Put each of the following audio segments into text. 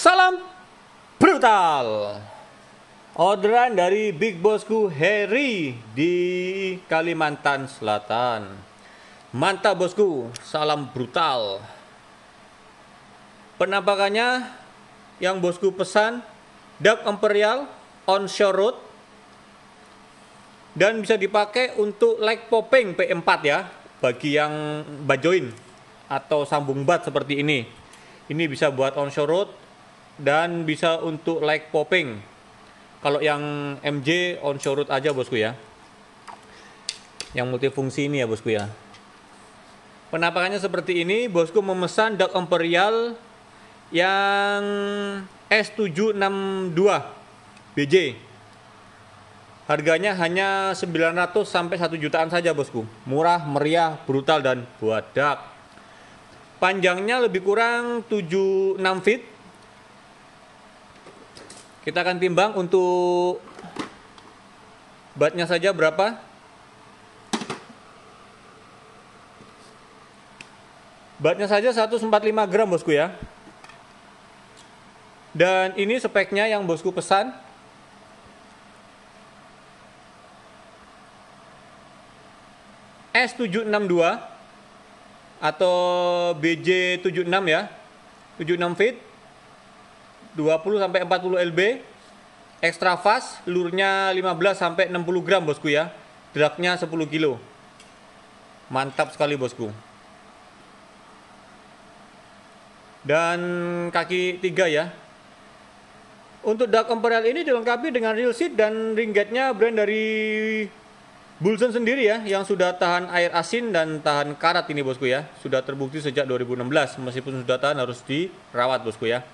Salam brutal. Orderan dari Big Bosku Harry di Kalimantan Selatan. Mantap bosku, salam brutal. Penampakannya yang bosku pesan Dark Imperial on Shore road dan bisa dipakai untuk leg popping P4 ya bagi yang bajoin atau sambung bat seperti ini. Ini bisa buat on Shore road dan bisa untuk like popping. Kalau yang MJ on root aja bosku ya. Yang multifungsi ini ya bosku ya. Penampakannya seperti ini, bosku memesan Dark Imperial yang S762 BJ. Harganya hanya 900 sampai 1 jutaan saja bosku. Murah, meriah, brutal dan buat dark Panjangnya lebih kurang 76 feet kita akan timbang untuk batnya saja berapa? Batnya saja 145 gram bosku ya. Dan ini speknya yang bosku pesan. S762 atau BJ76 ya. 76 feet 20 sampai 40 lb. Extra fast lurnya 15 sampai 60 gram bosku ya. Dragnya 10 kilo. Mantap sekali bosku. Dan kaki tiga ya. Untuk Dark Imperial ini dilengkapi dengan real seat dan ringgetnya brand dari Bulson sendiri ya yang sudah tahan air asin dan tahan karat ini bosku ya. Sudah terbukti sejak 2016 meskipun sudah tahan harus dirawat bosku ya.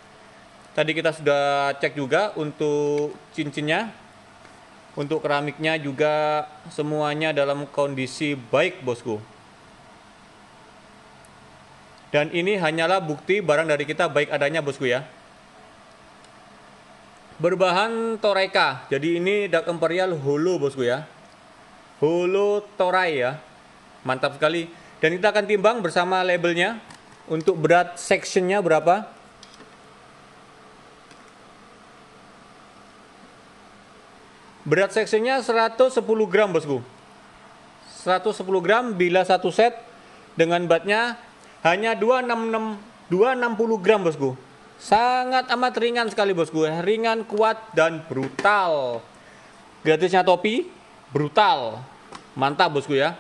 Tadi kita sudah cek juga untuk cincinnya, untuk keramiknya juga semuanya dalam kondisi baik bosku. Dan ini hanyalah bukti barang dari kita baik adanya bosku ya. Berbahan Toreka, jadi ini Dark Imperial hulu bosku ya. hulu Torai ya, mantap sekali. Dan kita akan timbang bersama labelnya untuk berat sectionnya berapa Berat seksinya 110 gram bosku. 110 gram bila satu set dengan batnya hanya 266 260 gram bosku. Sangat amat ringan sekali bosku, ringan, kuat dan brutal. Gratisnya topi brutal. Mantap bosku ya.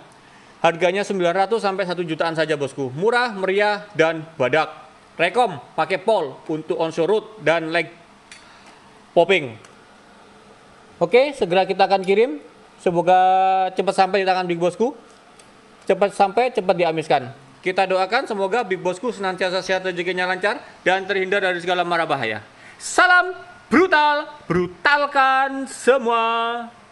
Harganya 900 sampai 1 jutaan saja bosku. Murah, meriah dan badak. Rekom pakai pol untuk onshore road dan leg popping. Oke, segera kita akan kirim. Semoga cepat sampai di tangan Big Bosku. Cepat sampai, cepat diamiskan. Kita doakan semoga Big Bosku senantiasa sehat rezekinya lancar dan terhindar dari segala mara bahaya. Salam brutal, brutalkan semua.